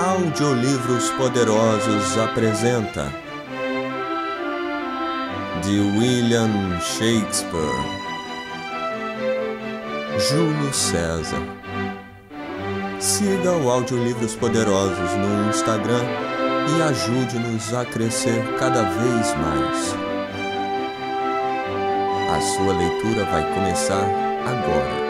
Audiolivros Poderosos apresenta de William Shakespeare Júlio César Siga o Audiolivros Poderosos no Instagram e ajude-nos a crescer cada vez mais. A sua leitura vai começar agora.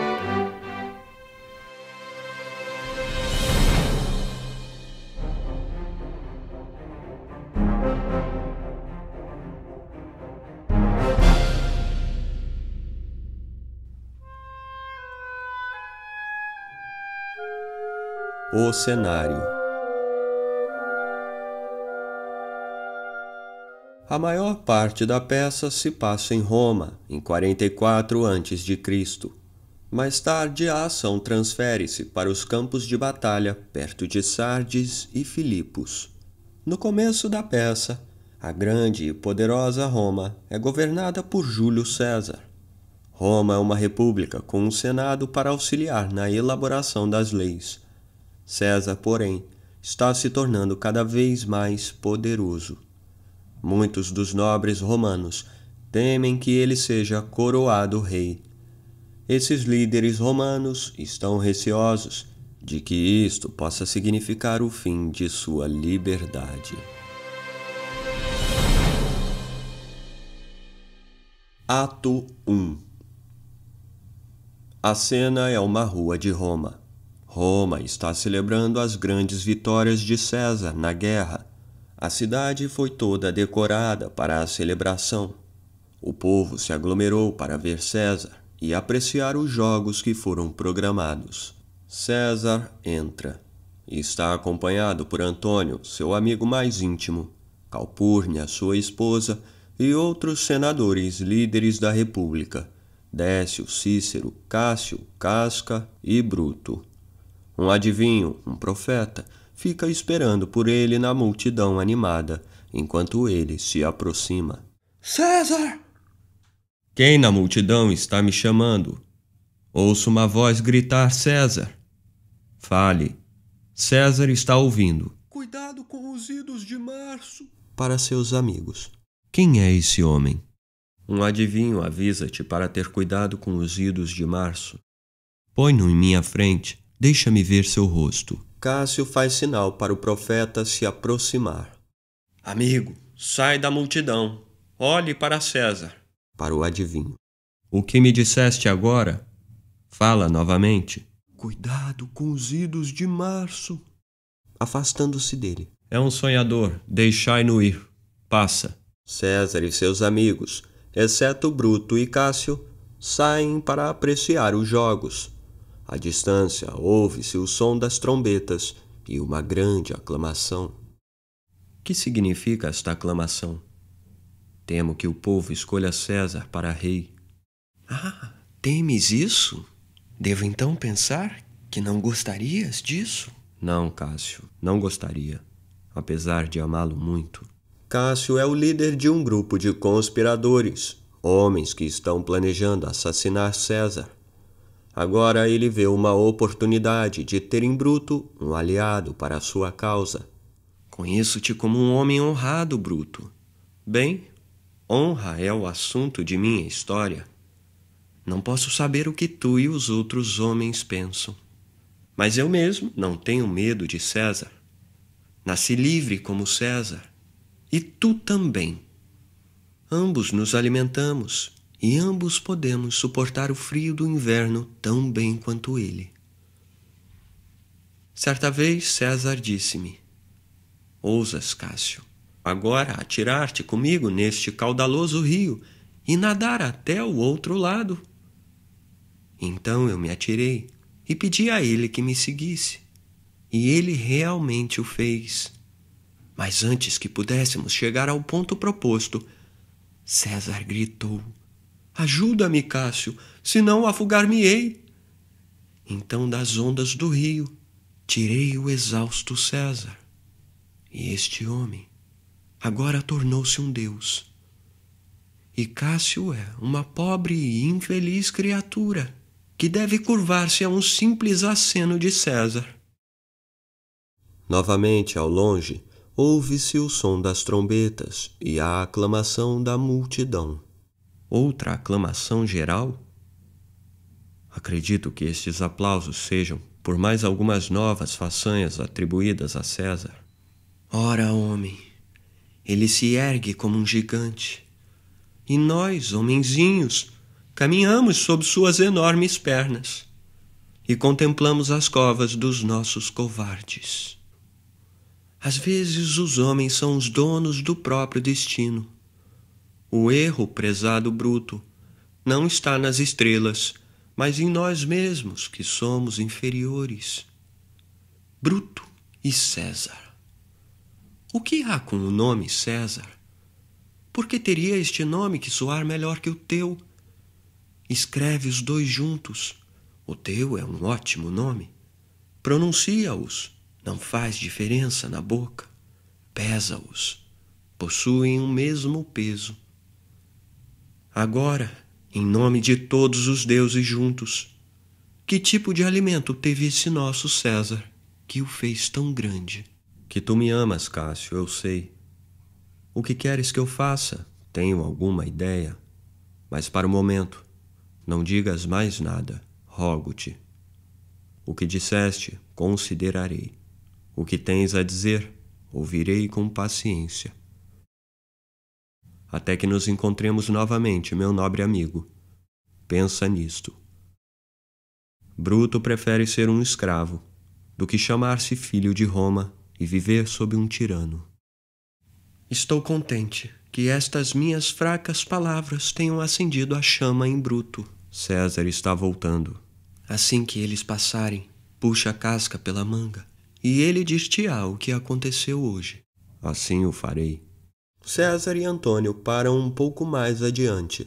O cenário. A maior parte da peça se passa em Roma, em 44 a.C. Mais tarde, a ação transfere-se para os campos de batalha perto de Sardes e Filipos. No começo da peça, a grande e poderosa Roma é governada por Júlio César. Roma é uma república com um senado para auxiliar na elaboração das leis César, porém, está se tornando cada vez mais poderoso. Muitos dos nobres romanos temem que ele seja coroado rei. Esses líderes romanos estão receosos de que isto possa significar o fim de sua liberdade. Ato 1 A cena é uma rua de Roma. Roma está celebrando as grandes vitórias de César na guerra. A cidade foi toda decorada para a celebração. O povo se aglomerou para ver César e apreciar os jogos que foram programados. César entra e está acompanhado por Antônio, seu amigo mais íntimo, Calpurnia, sua esposa, e outros senadores líderes da República, Décio, Cícero, Cássio, Casca e Bruto. Um adivinho, um profeta, fica esperando por ele na multidão animada, enquanto ele se aproxima. César! Quem na multidão está me chamando? Ouço uma voz gritar César. Fale. César está ouvindo. Cuidado com os idos de março. Para seus amigos. Quem é esse homem? Um adivinho avisa-te para ter cuidado com os idos de março. Põe-no em minha frente Deixa-me ver seu rosto. Cássio faz sinal para o profeta se aproximar. Amigo, sai da multidão. Olhe para César. Para o adivinho. O que me disseste agora? Fala novamente. Cuidado com os idos de março. Afastando-se dele. É um sonhador. Deixai-no ir. Passa. César e seus amigos, exceto Bruto e Cássio, saem para apreciar os jogos. À distância, ouve-se o som das trombetas e uma grande aclamação. Que significa esta aclamação? Temo que o povo escolha César para rei. Ah, temes isso? Devo então pensar que não gostarias disso? Não, Cássio, não gostaria, apesar de amá-lo muito. Cássio é o líder de um grupo de conspiradores, homens que estão planejando assassinar César. Agora ele vê uma oportunidade de ter em Bruto um aliado para a sua causa. Conheço-te como um homem honrado, Bruto. Bem, honra é o assunto de minha história. Não posso saber o que tu e os outros homens pensam. Mas eu mesmo não tenho medo de César. Nasci livre como César. E tu também. Ambos nos alimentamos, e ambos podemos suportar o frio do inverno tão bem quanto ele. Certa vez César disse-me: Ousas, Cássio, agora atirar-te comigo neste caudaloso rio e nadar até o outro lado? Então eu me atirei e pedi a ele que me seguisse. E ele realmente o fez. Mas antes que pudéssemos chegar ao ponto proposto, César gritou Ajuda-me, Cássio, senão afogar-me-ei. Então das ondas do rio tirei o exausto César. E este homem agora tornou-se um deus. E Cássio é uma pobre e infeliz criatura que deve curvar-se a um simples aceno de César. Novamente, ao longe, ouve-se o som das trombetas e a aclamação da multidão outra aclamação geral? Acredito que estes aplausos sejam por mais algumas novas façanhas atribuídas a César. Ora, homem, ele se ergue como um gigante. E nós, homenzinhos, caminhamos sob suas enormes pernas e contemplamos as covas dos nossos covardes. Às vezes os homens são os donos do próprio destino o erro, prezado bruto, não está nas estrelas, mas em nós mesmos que somos inferiores. Bruto e César. O que há com o nome César? Por que teria este nome que soar melhor que o teu? Escreve os dois juntos. O teu é um ótimo nome. Pronuncia-os. Não faz diferença na boca. Pesa-os. Possuem o mesmo peso agora, em nome de todos os deuses juntos, que tipo de alimento teve esse nosso César que o fez tão grande? Que tu me amas, Cássio, eu sei. O que queres que eu faça? Tenho alguma ideia. Mas para o momento, não digas mais nada, rogo-te. O que disseste, considerarei. O que tens a dizer, ouvirei com paciência até que nos encontremos novamente, meu nobre amigo. Pensa nisto. Bruto prefere ser um escravo do que chamar-se filho de Roma e viver sob um tirano. Estou contente que estas minhas fracas palavras tenham acendido a chama em Bruto. César está voltando. Assim que eles passarem, puxa a casca pela manga e ele dir-te-á o que aconteceu hoje. Assim o farei. César e Antônio param um pouco mais adiante.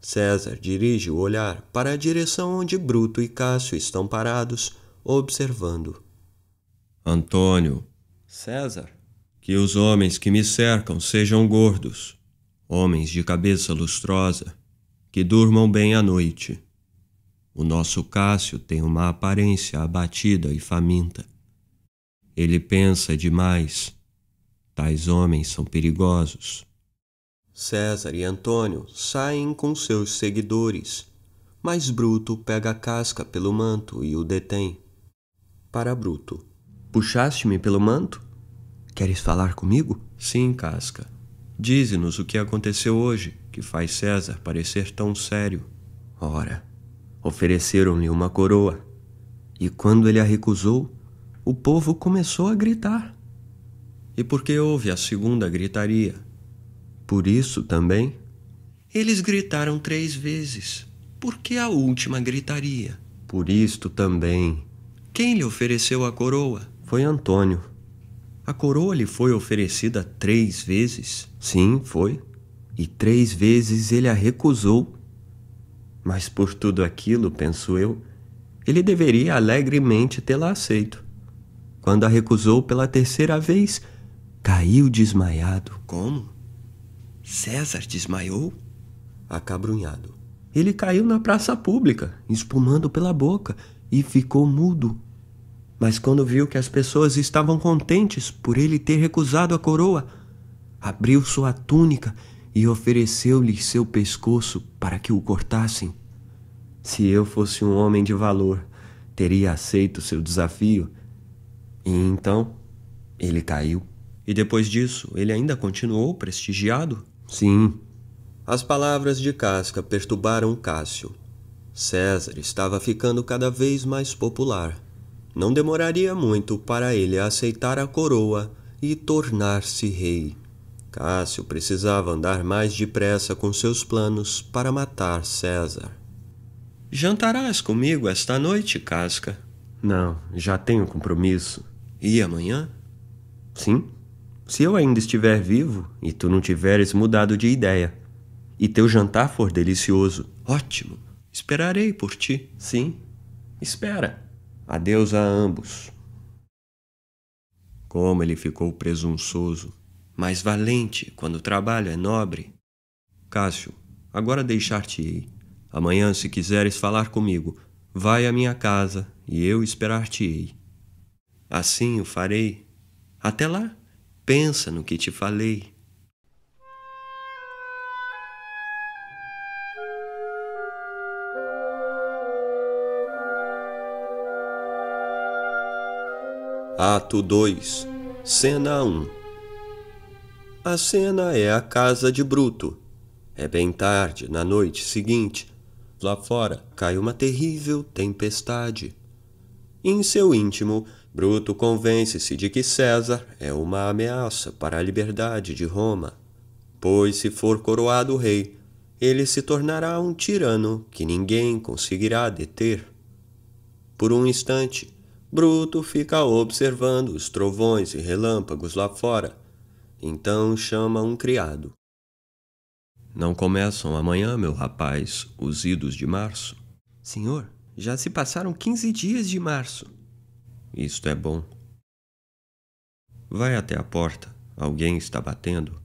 César dirige o olhar para a direção onde Bruto e Cássio estão parados, observando. Antônio. César. Que os homens que me cercam sejam gordos, homens de cabeça lustrosa, que durmam bem à noite. O nosso Cássio tem uma aparência abatida e faminta. Ele pensa demais Tais homens são perigosos. César e Antônio saem com seus seguidores, mas Bruto pega a casca pelo manto e o detém. Para Bruto: Puxaste-me pelo manto? Queres falar comigo? Sim, casca. Dize-nos o que aconteceu hoje que faz César parecer tão sério. Ora, ofereceram-lhe uma coroa, e quando ele a recusou, o povo começou a gritar e porque houve a segunda gritaria. Por isso também? Eles gritaram três vezes. Por que a última gritaria? Por isto também. Quem lhe ofereceu a coroa? Foi Antônio. A coroa lhe foi oferecida três vezes? Sim, foi. E três vezes ele a recusou. Mas por tudo aquilo, penso eu, ele deveria alegremente tê-la aceito. Quando a recusou pela terceira vez, Caiu desmaiado. Como? César desmaiou? Acabrunhado. Ele caiu na praça pública, espumando pela boca, e ficou mudo. Mas quando viu que as pessoas estavam contentes por ele ter recusado a coroa, abriu sua túnica e ofereceu-lhe seu pescoço para que o cortassem. Se eu fosse um homem de valor, teria aceito seu desafio. E então ele caiu e depois disso, ele ainda continuou prestigiado? Sim. As palavras de Casca perturbaram Cássio. César estava ficando cada vez mais popular. Não demoraria muito para ele aceitar a coroa e tornar-se rei. Cássio precisava andar mais depressa com seus planos para matar César. Jantarás comigo esta noite, Casca? Não, já tenho compromisso. E amanhã? Sim. Se eu ainda estiver vivo e tu não tiveres mudado de ideia, e teu jantar for delicioso, ótimo, esperarei por ti, sim, espera. Adeus a ambos. Como ele ficou presunçoso, mas valente quando o trabalho é nobre. Cássio, agora deixar-te-ei. Amanhã, se quiseres falar comigo, vai à minha casa e eu esperar-te-ei. Assim o farei. Até lá! pensa no que te falei. Ato 2, Cena 1 A cena é a casa de Bruto. É bem tarde, na noite seguinte. Lá fora cai uma terrível tempestade. Em seu íntimo, Bruto convence-se de que César é uma ameaça para a liberdade de Roma, pois se for coroado rei, ele se tornará um tirano que ninguém conseguirá deter. Por um instante, Bruto fica observando os trovões e relâmpagos lá fora. Então chama um criado. Não começam amanhã, meu rapaz, os idos de março? Senhor, já se passaram quinze dias de março isto é bom. Vai até a porta, alguém está batendo.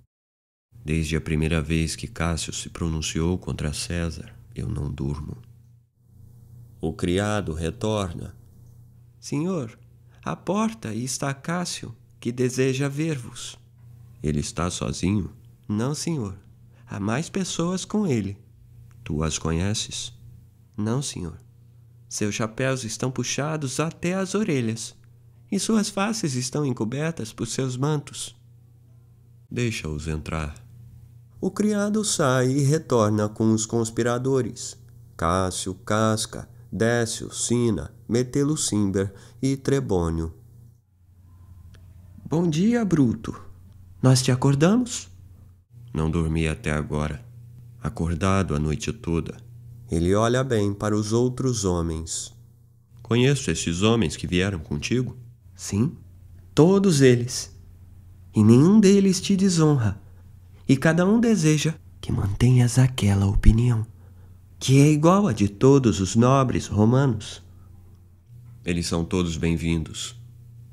Desde a primeira vez que Cássio se pronunciou contra César, eu não durmo. O criado retorna. Senhor, a porta e está Cássio, que deseja ver-vos. Ele está sozinho? Não, senhor. Há mais pessoas com ele. Tu as conheces? Não, senhor. Seus chapéus estão puxados até as orelhas, e suas faces estão encobertas por seus mantos. Deixa-os entrar. O criado sai e retorna com os conspiradores. Cássio, Casca, Décio, Sina, Metelo Simber e Trebônio. Bom dia, Bruto. Nós te acordamos? Não dormi até agora. Acordado a noite toda. Ele olha bem para os outros homens. Conheço esses homens que vieram contigo? Sim, todos eles. E nenhum deles te desonra. E cada um deseja que mantenhas aquela opinião, que é igual à de todos os nobres romanos. Eles são todos bem-vindos.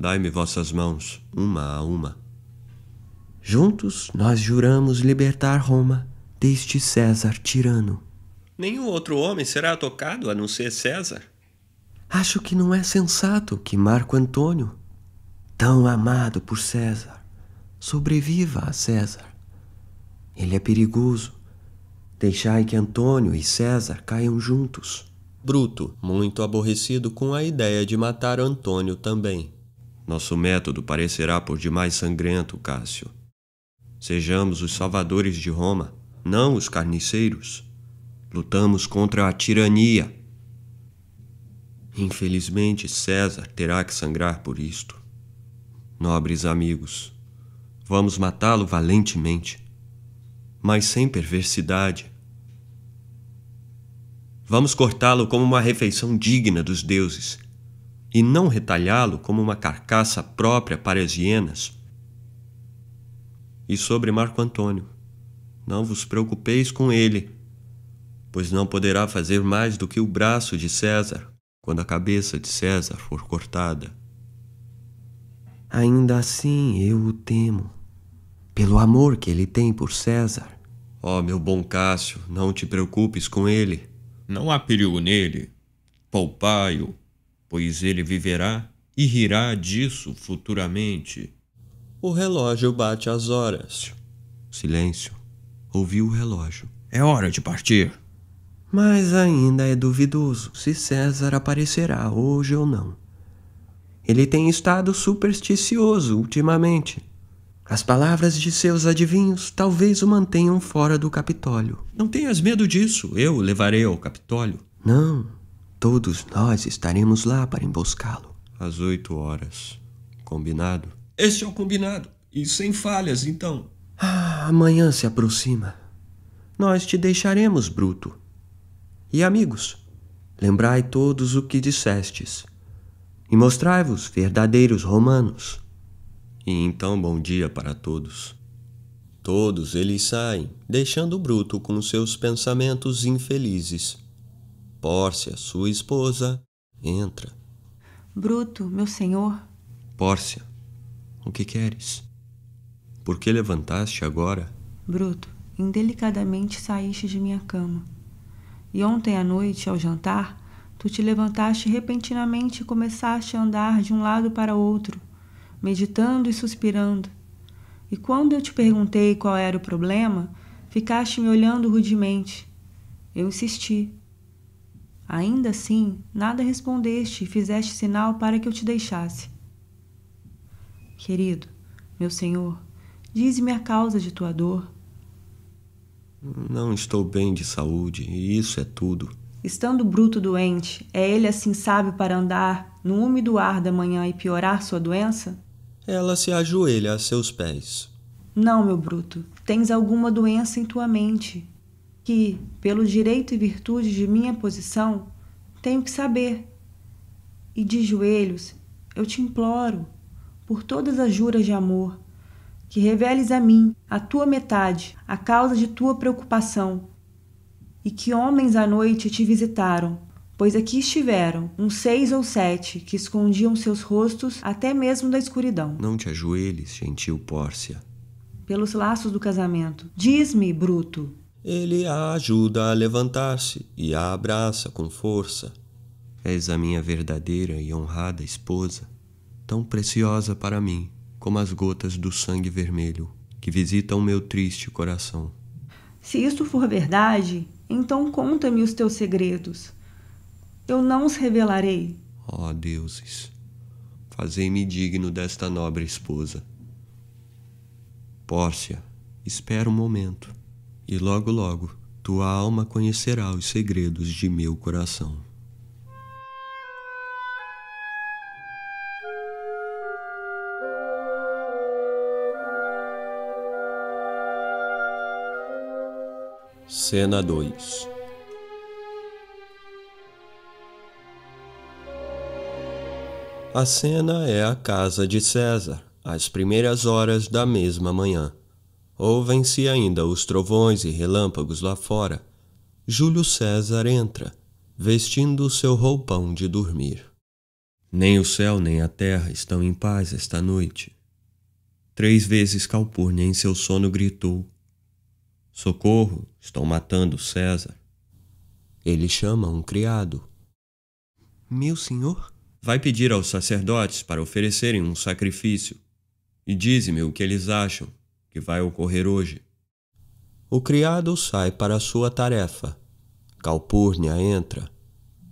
Dai-me vossas mãos, uma a uma. Juntos nós juramos libertar Roma deste César tirano. Nenhum outro homem será tocado a não ser César. Acho que não é sensato que Marco Antônio, tão amado por César, sobreviva a César. Ele é perigoso. Deixai que Antônio e César caiam juntos. Bruto, muito aborrecido com a ideia de matar Antônio também. Nosso método parecerá por demais sangrento, Cássio. Sejamos os salvadores de Roma, não os carniceiros. Lutamos contra a tirania. Infelizmente, César terá que sangrar por isto. Nobres amigos, vamos matá-lo valentemente, mas sem perversidade. Vamos cortá-lo como uma refeição digna dos deuses e não retalhá-lo como uma carcaça própria para as hienas. E sobre Marco Antônio, não vos preocupeis com ele pois não poderá fazer mais do que o braço de César, quando a cabeça de César for cortada. Ainda assim eu o temo, pelo amor que ele tem por César. Ó oh, meu bom Cássio, não te preocupes com ele. Não há perigo nele. Poupai-o, pois ele viverá e rirá disso futuramente. O relógio bate as horas. Silêncio. Ouviu o relógio. É hora de partir. Mas ainda é duvidoso se César aparecerá hoje ou não. Ele tem estado supersticioso ultimamente. As palavras de seus adivinhos talvez o mantenham fora do Capitólio. Não tenhas medo disso, eu o levarei ao Capitólio. Não, todos nós estaremos lá para emboscá-lo. Às oito horas. Combinado? Este é o combinado. E sem falhas, então. Ah, amanhã se aproxima. Nós te deixaremos, Bruto e amigos. Lembrai todos o que dissestes, e mostrai-vos verdadeiros romanos. E então bom dia para todos. Todos eles saem, deixando Bruto com seus pensamentos infelizes. Pórcia, sua esposa, entra. Bruto, meu senhor. Pórcia, o que queres? Por que levantaste agora? Bruto, indelicadamente saíste de minha cama. E ontem à noite, ao jantar, tu te levantaste repentinamente e começaste a andar de um lado para outro, meditando e suspirando. E quando eu te perguntei qual era o problema, ficaste me olhando rudemente. Eu insisti. Ainda assim, nada respondeste e fizeste sinal para que eu te deixasse. Querido, meu Senhor, dize-me a causa de tua dor não estou bem de saúde, e isso é tudo. Estando bruto doente, é ele assim sábio para andar no úmido ar da manhã e piorar sua doença? Ela se ajoelha a seus pés. Não, meu bruto, tens alguma doença em tua mente, que, pelo direito e virtude de minha posição, tenho que saber. E de joelhos, eu te imploro, por todas as juras de amor, que reveles a mim, a tua metade, a causa de tua preocupação, e que homens à noite te visitaram, pois aqui estiveram uns seis ou sete que escondiam seus rostos até mesmo da escuridão. Não te ajoelhes, gentil Pórcia. Pelos laços do casamento. Diz-me, bruto. Ele a ajuda a levantar-se e a abraça com força. És a minha verdadeira e honrada esposa, tão preciosa para mim como as gotas do sangue vermelho que visitam meu triste coração. Se isto for verdade, então conta-me os teus segredos. Eu não os revelarei. Ó oh, deuses, fazei-me digno desta nobre esposa. Pórcia, espera um momento, e logo logo tua alma conhecerá os segredos de meu coração. Cena 2 A cena é a casa de César, às primeiras horas da mesma manhã. Ouvem-se ainda os trovões e relâmpagos lá fora. Júlio César entra, vestindo o seu roupão de dormir. Nem o céu nem a terra estão em paz esta noite. Três vezes Calpurnia em seu sono gritou: Socorro, estão matando César. Ele chama um criado. Meu senhor? Vai pedir aos sacerdotes para oferecerem um sacrifício. E dize-me o que eles acham que vai ocorrer hoje. O criado sai para sua tarefa. Calpurnia entra.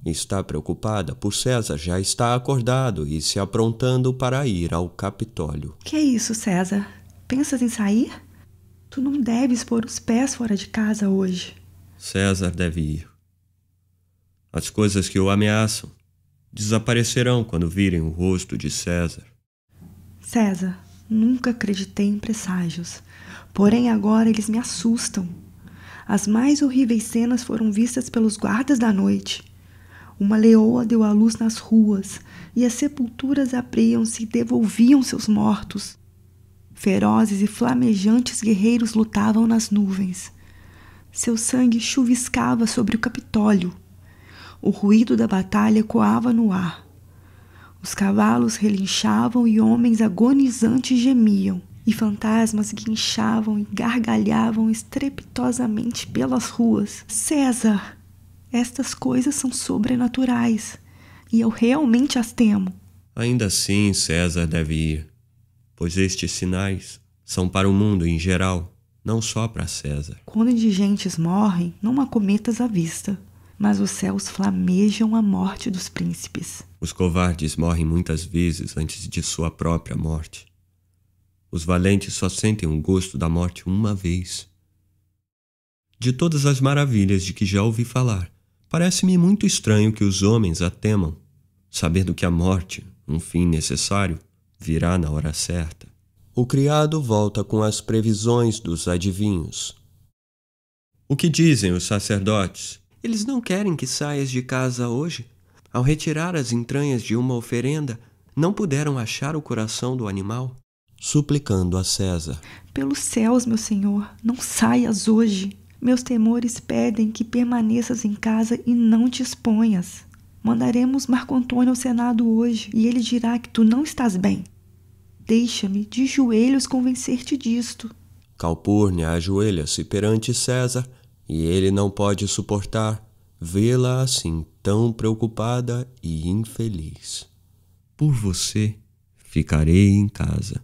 Está preocupada por César já está acordado e se aprontando para ir ao Capitólio. Que é isso, César? Pensas em sair? Tu não deves pôr os pés fora de casa hoje. César deve ir. As coisas que o ameaçam desaparecerão quando virem o rosto de César. César, nunca acreditei em presságios. Porém, agora eles me assustam. As mais horríveis cenas foram vistas pelos guardas da noite. Uma leoa deu à luz nas ruas, e as sepulturas abriam-se e devolviam seus mortos. Ferozes e flamejantes guerreiros lutavam nas nuvens. Seu sangue chuviscava sobre o Capitólio. O ruído da batalha coava no ar. Os cavalos relinchavam e homens agonizantes gemiam, e fantasmas guinchavam e gargalhavam estrepitosamente pelas ruas. César! Estas coisas são sobrenaturais, e eu realmente as temo. Ainda assim, César deve ir pois estes sinais são para o mundo em geral, não só para César. Quando indigentes morrem, não há cometas à vista, mas os céus flamejam a morte dos príncipes. Os covardes morrem muitas vezes antes de sua própria morte. Os valentes só sentem o gosto da morte uma vez. De todas as maravilhas de que já ouvi falar, parece-me muito estranho que os homens a temam, sabendo que a morte, um fim necessário, virá na hora certa. O criado volta com as previsões dos adivinhos. O que dizem os sacerdotes? Eles não querem que saias de casa hoje. Ao retirar as entranhas de uma oferenda, não puderam achar o coração do animal? Suplicando a César: Pelos céus, meu senhor, não saias hoje. Meus temores pedem que permaneças em casa e não te exponhas. Mandaremos Marco Antônio ao Senado hoje e ele dirá que tu não estás bem. Deixa-me de joelhos convencer-te disto. Calpurnia ajoelha-se perante César e ele não pode suportar vê-la assim tão preocupada e infeliz. Por você ficarei em casa.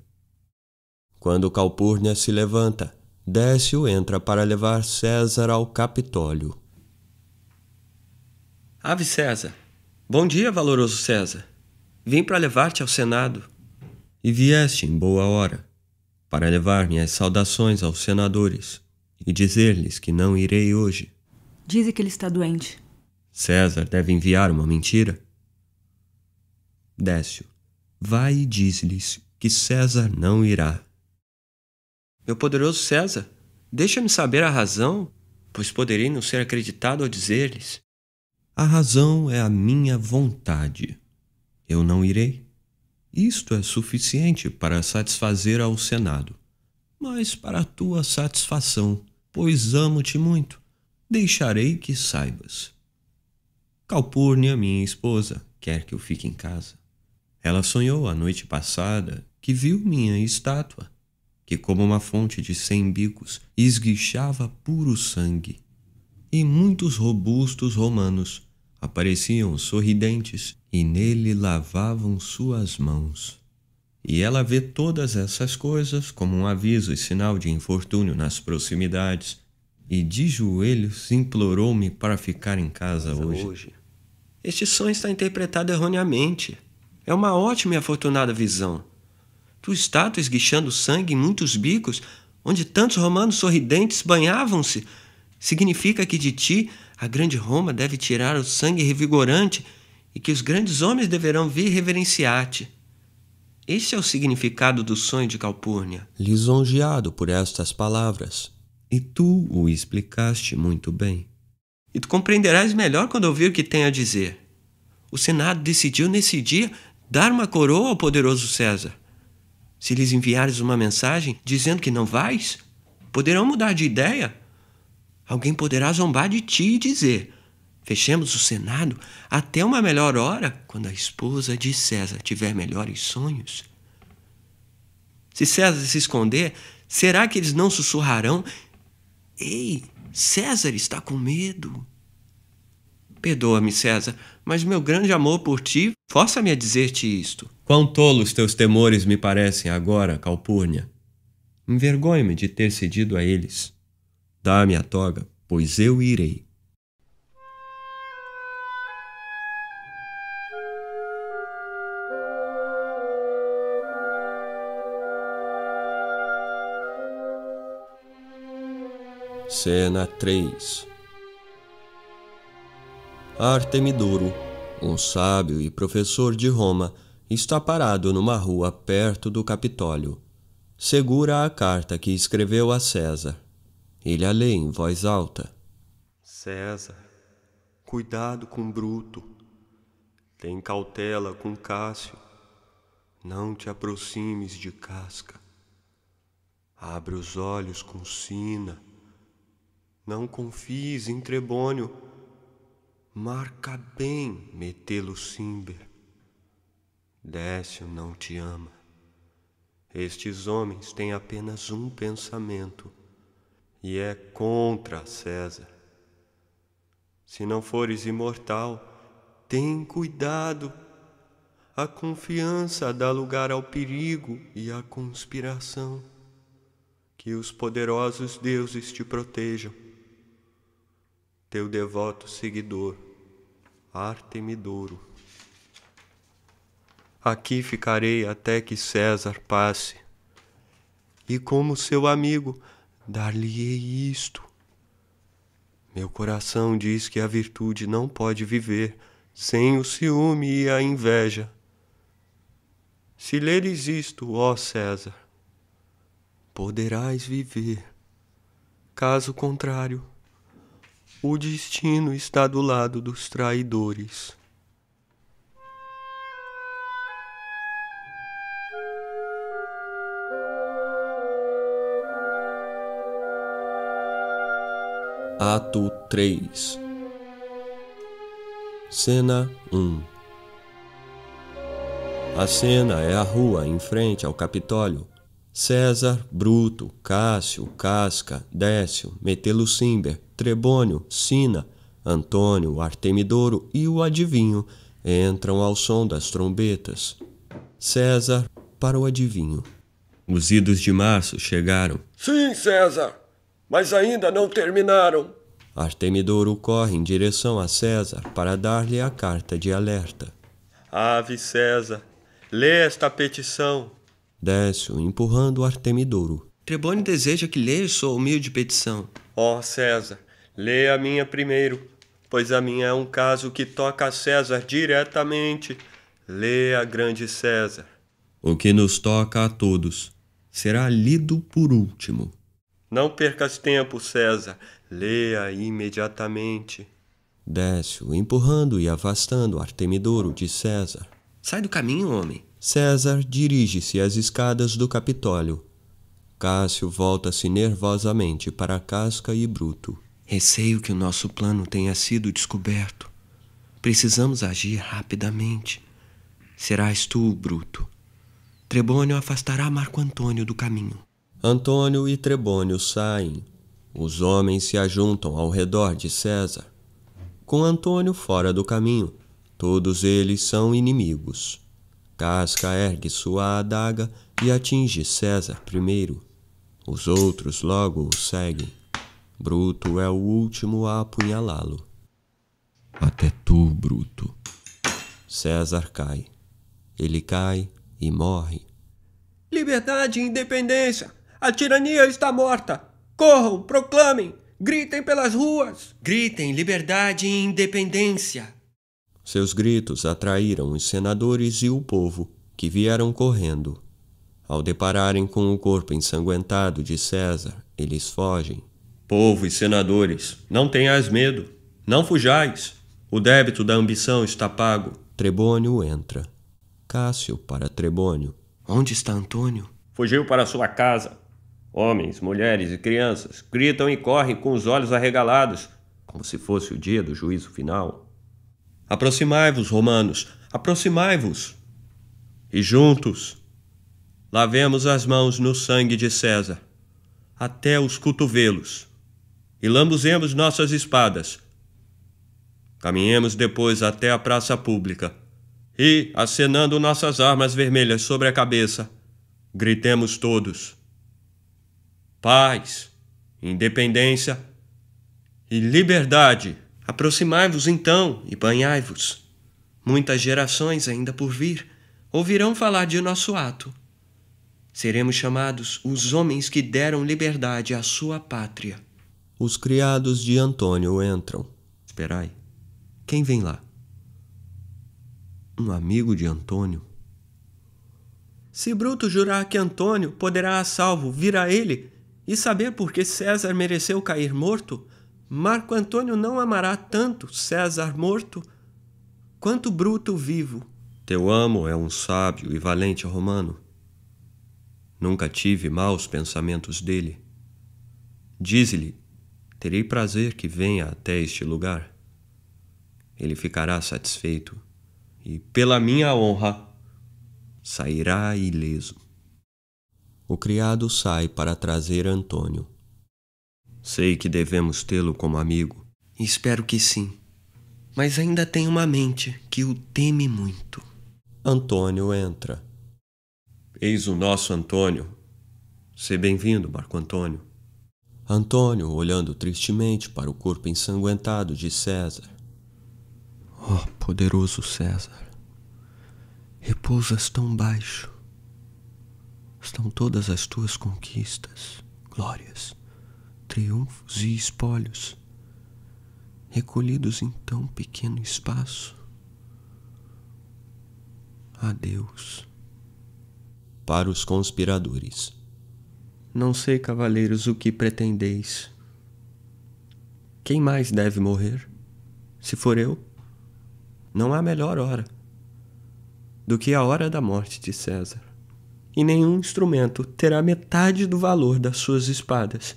Quando Calpurnia se levanta, Décio entra para levar César ao Capitólio. Ave César! Bom dia, valoroso César! Vim para levar-te ao Senado e vieste em boa hora, para levar-me as saudações aos senadores e dizer-lhes que não irei hoje. Dizem que ele está doente. César deve enviar uma mentira. Décio, vai e diz-lhes que César não irá. Meu poderoso César, deixa-me saber a razão, pois poderei não ser acreditado ao dizer-lhes. A razão é a minha vontade. Eu não irei. Isto é suficiente para satisfazer ao Senado, mas para tua satisfação, pois amo-te muito, deixarei que saibas. Calpurnia, minha esposa, quer que eu fique em casa. Ela sonhou a noite passada que viu minha estátua, que, como uma fonte de cem bicos, esguichava puro sangue. E muitos robustos romanos apareciam sorridentes e nele lavavam suas mãos. E ela vê todas essas coisas como um aviso e sinal de infortúnio nas proximidades, e de joelhos implorou-me para ficar em casa hoje. hoje. Este sonho está interpretado erroneamente. É uma ótima e afortunada visão. Tu estátua esguichando sangue em muitos bicos, onde tantos romanos sorridentes banhavam-se, significa que de ti a grande Roma deve tirar o sangue revigorante e que os grandes homens deverão vir reverenciar-te. Este é o significado do sonho de Calpurnia. Lisonjeado por estas palavras. E tu o explicaste muito bem. E tu compreenderás melhor quando ouvir o que tem a dizer. O Senado decidiu nesse dia dar uma coroa ao poderoso César. Se lhes enviares uma mensagem dizendo que não vais, poderão mudar de ideia. Alguém poderá zombar de ti e dizer: Fechemos o Senado até uma melhor hora, quando a esposa de César tiver melhores sonhos. Se César se esconder, será que eles não sussurrarão? Ei, César está com medo. Perdoa-me, César, mas meu grande amor por ti força-me a dizer-te isto. Quão tolos teus temores me parecem agora, Calpurnia. Envergonhe-me de ter cedido a eles. Dá-me a toga, pois eu irei. Cena 3 Artemidoro, um sábio e professor de Roma, está parado numa rua perto do Capitólio. Segura a carta que escreveu a César. Ele a lê em voz alta. César, cuidado com Bruto. Tem cautela com Cássio. Não te aproximes de Casca. Abre os olhos com Sina. Não confies em Trebônio. Marca bem metê-lo Simber. Décio não te ama. Estes homens têm apenas um pensamento, e é contra César. Se não fores imortal, tem cuidado. A confiança dá lugar ao perigo e à conspiração. Que os poderosos deuses te protejam teu devoto seguidor, Artemidouro. Aqui ficarei até que César passe, e como seu amigo, dar-lhe-ei isto. Meu coração diz que a virtude não pode viver sem o ciúme e a inveja. Se leres isto, ó César, poderás viver. Caso contrário, o destino está do lado dos traidores. Ato 3 Cena 1 A cena é a rua em frente ao Capitólio. César, Bruto, Cássio, Casca, Décio, Metelucimber Trebônio, Sina, Antônio, Artemidoro e o adivinho entram ao som das trombetas. César para o adivinho. Os idos de março chegaram. Sim, César, mas ainda não terminaram. Artemidoro corre em direção a César para dar-lhe a carta de alerta. Ave César, lê esta petição. Décio, empurrando Artemidoro. Trebone deseja que leia sua humilde petição. Ó oh, César, Lê a minha primeiro, pois a minha é um caso que toca a César diretamente. Lê a grande César. O que nos toca a todos será lido por último. Não percas tempo, César. Leia imediatamente. Décio, empurrando e afastando Artemidoro de César. Sai do caminho, homem. César dirige-se às escadas do Capitólio. Cássio volta-se nervosamente para Casca e Bruto. Receio que o nosso plano tenha sido descoberto. Precisamos agir rapidamente. Serás tu, Bruto. Trebônio afastará Marco Antônio do caminho. Antônio e Trebônio saem. Os homens se ajuntam ao redor de César. Com Antônio fora do caminho, todos eles são inimigos. Casca ergue sua adaga e atinge César primeiro. Os outros logo o seguem. Bruto é o último a apunhalá-lo. Até tu, Bruto. César cai. Ele cai e morre. Liberdade e independência! A tirania está morta! Corram, proclamem, gritem pelas ruas! Gritem liberdade e independência! Seus gritos atraíram os senadores e o povo, que vieram correndo. Ao depararem com o corpo ensanguentado de César, eles fogem Povo e senadores, não tenhais medo, não fujais. O débito da ambição está pago. Trebônio entra. Cássio para Trebônio. Onde está Antônio? Fugiu para sua casa. Homens, mulheres e crianças gritam e correm com os olhos arregalados, como se fosse o dia do juízo final. Aproximai-vos, romanos, aproximai-vos. E juntos, lavemos as mãos no sangue de César, até os cotovelos e lambuzemos nossas espadas. Caminhemos depois até a praça pública e, acenando nossas armas vermelhas sobre a cabeça, gritemos todos: Paz, independência e liberdade! Aproximai-vos então e banhai-vos. Muitas gerações ainda por vir ouvirão falar de nosso ato. Seremos chamados os homens que deram liberdade à sua pátria. Os criados de Antônio entram. Esperai. Quem vem lá? Um amigo de Antônio. Se Bruto jurar que Antônio poderá a salvo vir a ele e saber por que César mereceu cair morto, Marco Antônio não amará tanto César morto quanto Bruto vivo. Teu amo é um sábio e valente romano. Nunca tive maus pensamentos dele. Dize-lhe Terei prazer que venha até este lugar. Ele ficará satisfeito e, pela minha honra, sairá ileso. O criado sai para trazer Antônio. Sei que devemos tê-lo como amigo. Espero que sim. Mas ainda tenho uma mente que o teme muito. Antônio entra. Eis o nosso Antônio. Se bem-vindo, Marco Antônio. Antônio, olhando tristemente para o corpo ensanguentado de César. Oh, poderoso César, repousas tão baixo. Estão todas as tuas conquistas, glórias, triunfos e espólios, recolhidos em tão pequeno espaço. Adeus. Para os conspiradores. Não sei, cavaleiros, o que pretendeis. Quem mais deve morrer? Se for eu, não há melhor hora do que a hora da morte de César. E nenhum instrumento terá metade do valor das suas espadas,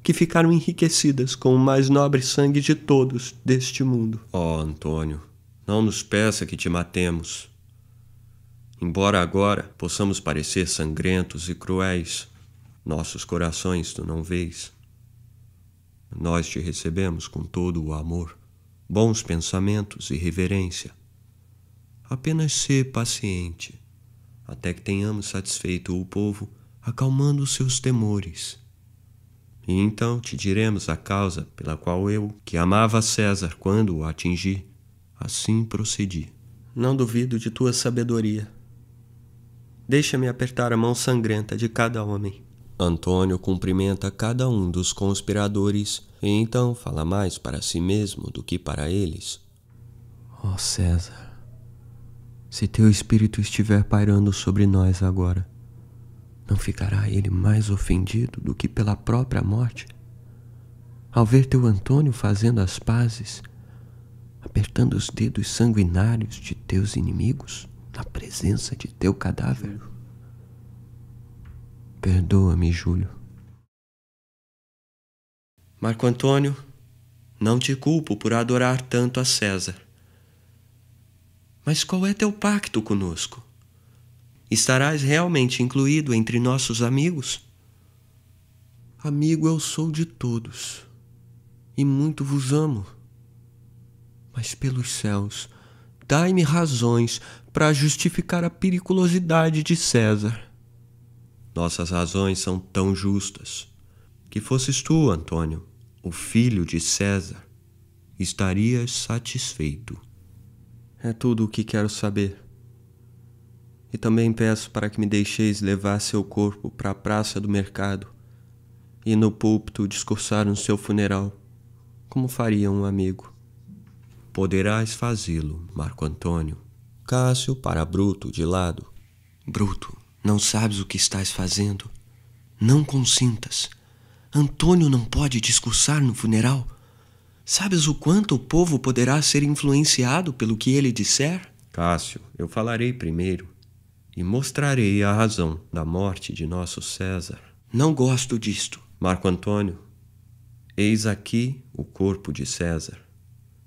que ficaram enriquecidas com o mais nobre sangue de todos deste mundo. Ó oh, Antônio, não nos peça que te matemos. Embora agora possamos parecer sangrentos e cruéis, nossos corações tu não vês. Nós te recebemos com todo o amor, bons pensamentos e reverência. Apenas sê paciente, até que tenhamos satisfeito o povo, acalmando seus temores. E então te diremos a causa pela qual eu, que amava César quando o atingi, assim procedi. Não duvido de tua sabedoria. Deixa-me apertar a mão sangrenta de cada homem. Antônio cumprimenta cada um dos conspiradores e então fala mais para si mesmo do que para eles. Ó oh César, se teu espírito estiver pairando sobre nós agora, não ficará ele mais ofendido do que pela própria morte? Ao ver teu Antônio fazendo as pazes, apertando os dedos sanguinários de teus inimigos na presença de teu cadáver? Perdoa-me, Júlio. Marco Antônio, não te culpo por adorar tanto a César. Mas qual é teu pacto conosco? Estarás realmente incluído entre nossos amigos? Amigo eu sou de todos, e muito vos amo. Mas pelos céus, dai-me razões para justificar a periculosidade de César nossas razões são tão justas. Que fosses tu, Antônio, o filho de César, estarias satisfeito. É tudo o que quero saber. E também peço para que me deixeis levar seu corpo para a praça do mercado e no púlpito discursar no seu funeral, como faria um amigo. Poderás fazê-lo, Marco Antônio. Cássio para Bruto de lado. Bruto, não sabes o que estás fazendo? Não consintas. Antônio não pode discursar no funeral. Sabes o quanto o povo poderá ser influenciado pelo que ele disser? Cássio, eu falarei primeiro e mostrarei a razão da morte de nosso César. Não gosto disto. Marco Antônio, eis aqui o corpo de César.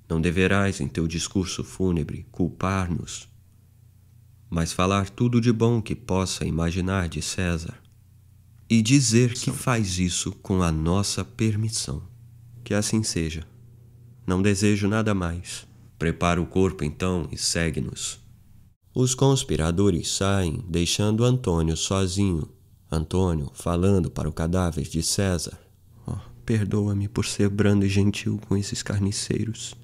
Não deverás, em teu discurso fúnebre, culpar-nos mas falar tudo de bom que possa imaginar de César, e dizer que faz isso com a nossa permissão. Que assim seja. Não desejo nada mais. Prepara o corpo então e segue-nos. Os conspiradores saem, deixando Antônio sozinho. Antônio falando para o cadáver de César: oh, Perdoa-me por ser brando e gentil com esses carniceiros.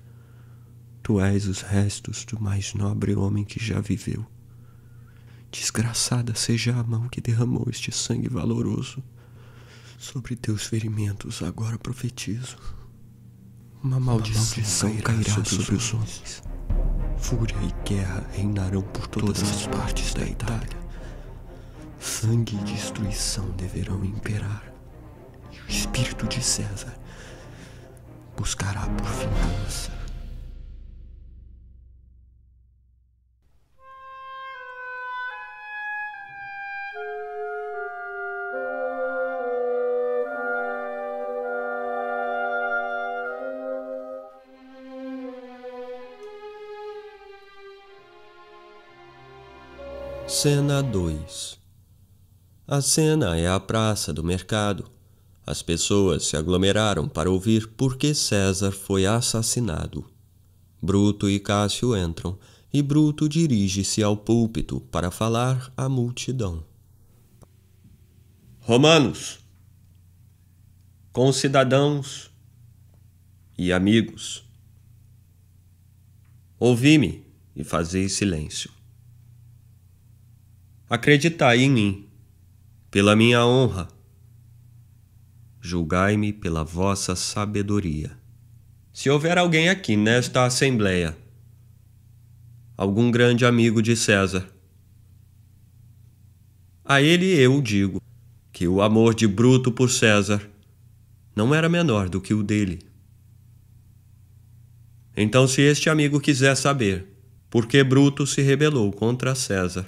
Tu és os restos do mais nobre homem que já viveu. Desgraçada seja a mão que derramou este sangue valoroso. Sobre teus ferimentos agora profetizo. Uma maldição, Uma maldição cairá, cairá sobre, os homens. Fúria e guerra reinarão por todas, todas as partes da Itália. Sangue e destruição deverão imperar. E o espírito de César buscará por vingança. Cena 2 A cena é a praça do mercado. As pessoas se aglomeraram para ouvir por que César foi assassinado. Bruto e Cássio entram e Bruto dirige-se ao púlpito para falar à multidão. Romanos, concidadãos e amigos, ouvi-me e fazei silêncio. Acreditai em mim, pela minha honra. Julgai-me pela vossa sabedoria. Se houver alguém aqui nesta assembleia, algum grande amigo de César, a ele eu digo que o amor de Bruto por César não era menor do que o dele. Então, se este amigo quiser saber por que Bruto se rebelou contra César,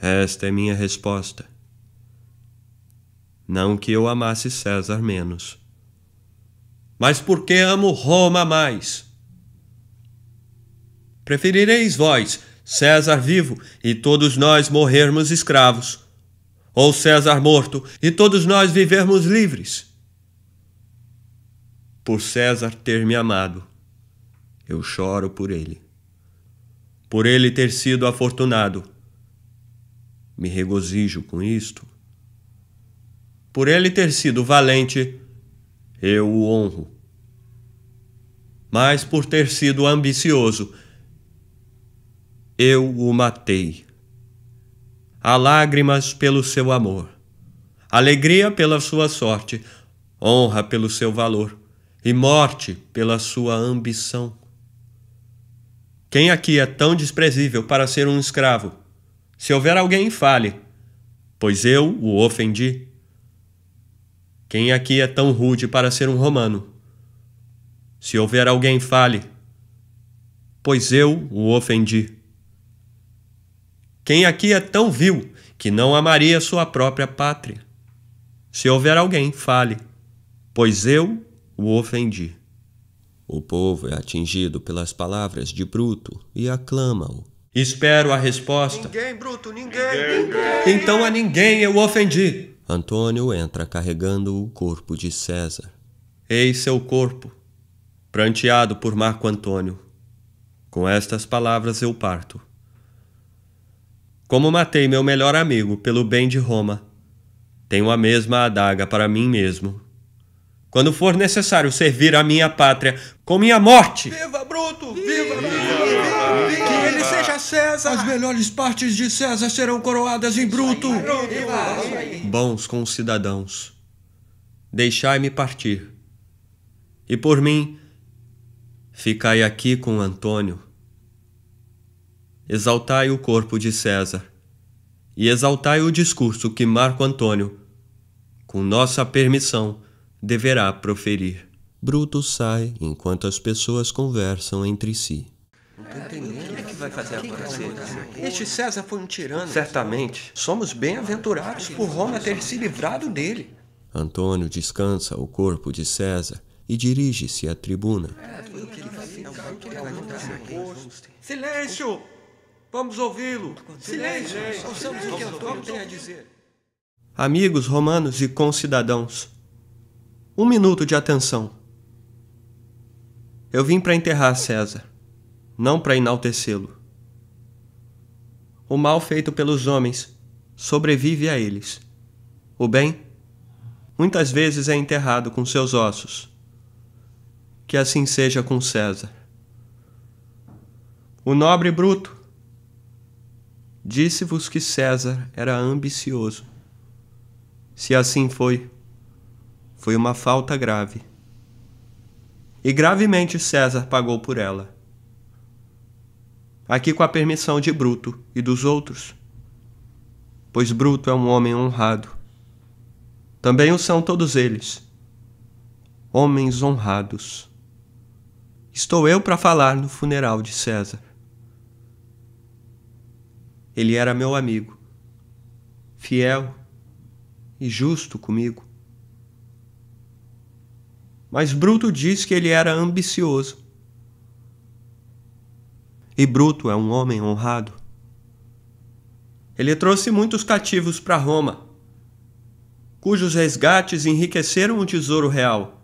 esta é minha resposta. Não que eu amasse César menos, mas porque amo Roma mais. Preferireis vós, César vivo, e todos nós morrermos escravos, ou César morto, e todos nós vivermos livres? Por César ter me amado, eu choro por ele. Por ele ter sido afortunado me regozijo com isto. Por ele ter sido valente, eu o honro. Mas por ter sido ambicioso, eu o matei. Há lágrimas pelo seu amor, alegria pela sua sorte, honra pelo seu valor e morte pela sua ambição. Quem aqui é tão desprezível para ser um escravo? Se houver alguém, fale, pois eu o ofendi. Quem aqui é tão rude para ser um romano? Se houver alguém, fale, pois eu o ofendi. Quem aqui é tão vil que não amaria sua própria pátria? Se houver alguém, fale, pois eu o ofendi. O povo é atingido pelas palavras de Bruto e aclama-o Espero a resposta. Ninguém, Bruto, ninguém. ninguém. Então a ninguém eu ofendi. Antônio entra carregando o corpo de César. Eis seu corpo, pranteado por Marco Antônio. Com estas palavras eu parto. Como matei meu melhor amigo pelo bem de Roma, tenho a mesma adaga para mim mesmo. Quando for necessário servir a minha pátria com minha morte. Viva Bruto! Viva! Viva! Que ele seja César! As melhores partes de César serão coroadas em Bruto! Bons concidadãos, deixai-me partir. E por mim, ficai aqui com Antônio. Exaltai o corpo de César e exaltai o discurso que Marco Antônio, com nossa permissão, deverá proferir. Bruto sai enquanto as pessoas conversam entre si. Não tô entendendo. O que, que vai fazer agora? Este César foi um tirano. Certamente. Somos bem-aventurados por Roma ter se livrado dele. Antônio descansa o corpo de César e dirige-se à tribuna. É, é Silêncio! Vamos ouvi-lo! Silêncio! Ouçamos o que Antônio tem a dizer. Amigos romanos e concidadãos, um minuto de atenção. Eu vim para enterrar César, não para enaltecê-lo. O mal feito pelos homens sobrevive a eles. O bem, muitas vezes, é enterrado com seus ossos. Que assim seja com César. O nobre Bruto disse-vos que César era ambicioso. Se assim foi, foi uma falta grave e gravemente César pagou por ela. Aqui com a permissão de Bruto e dos outros, pois Bruto é um homem honrado. Também o são todos eles, homens honrados. Estou eu para falar no funeral de César. Ele era meu amigo, fiel e justo comigo. Mas Bruto diz que ele era ambicioso. E Bruto é um homem honrado. Ele trouxe muitos cativos para Roma, cujos resgates enriqueceram o tesouro real.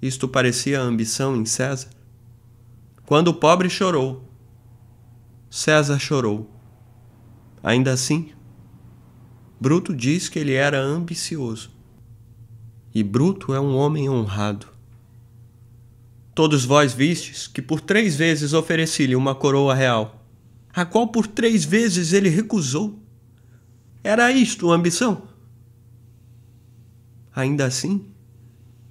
Isto parecia ambição em César. Quando o pobre chorou, César chorou. Ainda assim, Bruto diz que ele era ambicioso e Bruto é um homem honrado. Todos vós vistes que por três vezes ofereci-lhe uma coroa real, a qual por três vezes ele recusou. Era isto ambição? Ainda assim,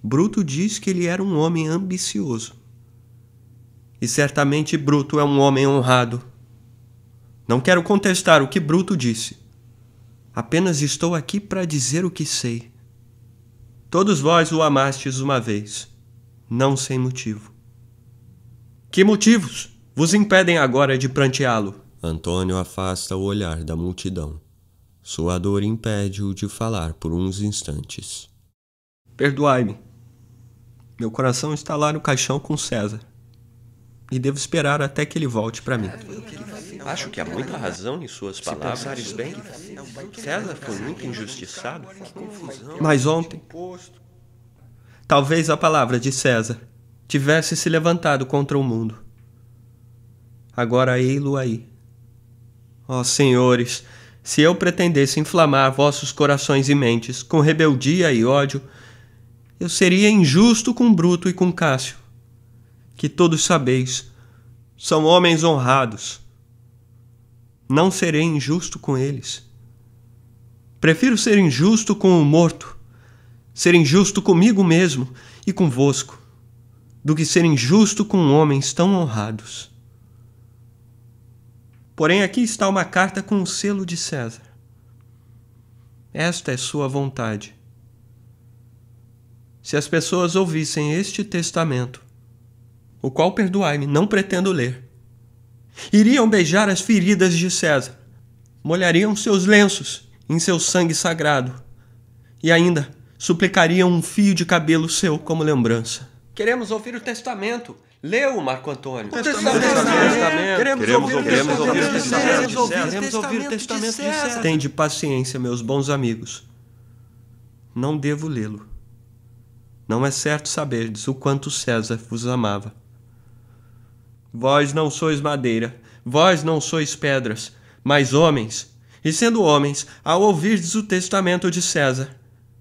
Bruto diz que ele era um homem ambicioso. E certamente Bruto é um homem honrado. Não quero contestar o que Bruto disse. Apenas estou aqui para dizer o que sei. Todos vós o amastes uma vez, não sem motivo. Que motivos vos impedem agora de pranteá-lo? Antônio afasta o olhar da multidão. Sua dor impede-o de falar por uns instantes. Perdoai-me. Meu coração está lá no caixão com César e devo esperar até que ele volte para mim. É, Acho que há é, muita é. razão em suas palavras. pensares bem, César foi muito injustiçado. Mas ontem, talvez a palavra de César tivesse se levantado contra o mundo. Agora ei-lo aí. Ó oh, senhores, se eu pretendesse inflamar vossos corações e mentes com rebeldia e ódio, eu seria injusto com Bruto e com Cássio que todos sabeis, são homens honrados. Não serei injusto com eles. Prefiro ser injusto com o morto, ser injusto comigo mesmo e convosco, do que ser injusto com homens tão honrados. Porém, aqui está uma carta com o selo de César. Esta é sua vontade. Se as pessoas ouvissem este testamento, o qual perdoai-me, não pretendo ler. Iriam beijar as feridas de César, molhariam seus lenços em seu sangue sagrado, e ainda suplicariam um fio de cabelo seu como lembrança. Queremos ouvir o testamento. Leu, Marco Antônio. O testamento. Queremos ouvir o testamento de César. Tende paciência, meus bons amigos. Não devo lê-lo. Não é certo saberdes o quanto César vos amava. Vós não sois madeira, vós não sois pedras, mas homens. E sendo homens, ao ouvirdes o testamento de César,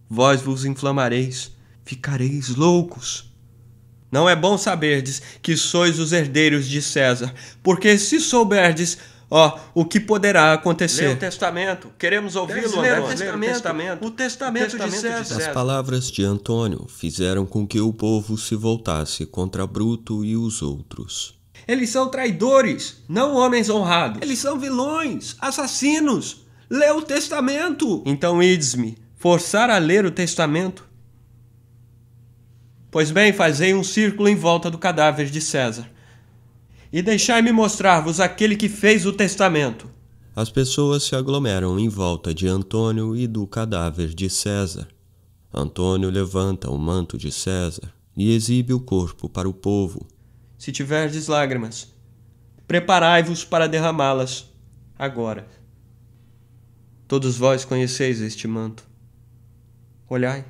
vós vos inflamareis, ficareis loucos. Não é bom saberdes que sois os herdeiros de César, porque se souberdes, ó, o que poderá acontecer. Lê o testamento, queremos ouvi-lo, André. O, o testamento, o testamento de César. As palavras de Antônio fizeram com que o povo se voltasse contra Bruto e os outros. Eles são traidores, não homens honrados. Eles são vilões, assassinos. Lê o testamento. Então ides-me forçar a ler o testamento? Pois bem, fazei um círculo em volta do cadáver de César. E deixai-me mostrar-vos aquele que fez o testamento. As pessoas se aglomeram em volta de Antônio e do cadáver de César. Antônio levanta o manto de César e exibe o corpo para o povo se tiverdes lágrimas, preparai-vos para derramá-las agora. Todos vós conheceis este manto. Olhai.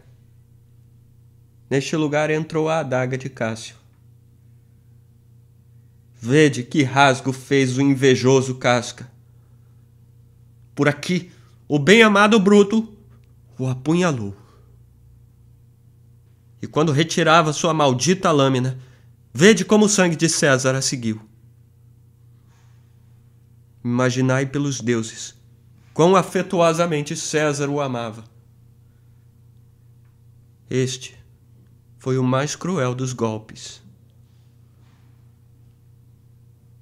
Neste lugar entrou a adaga de Cássio. Vede que rasgo fez o invejoso Casca. Por aqui, o bem-amado Bruto o apunhalou. E quando retirava sua maldita lâmina, Vede como o sangue de César a seguiu. Imaginai pelos deuses quão afetuosamente César o amava. Este foi o mais cruel dos golpes.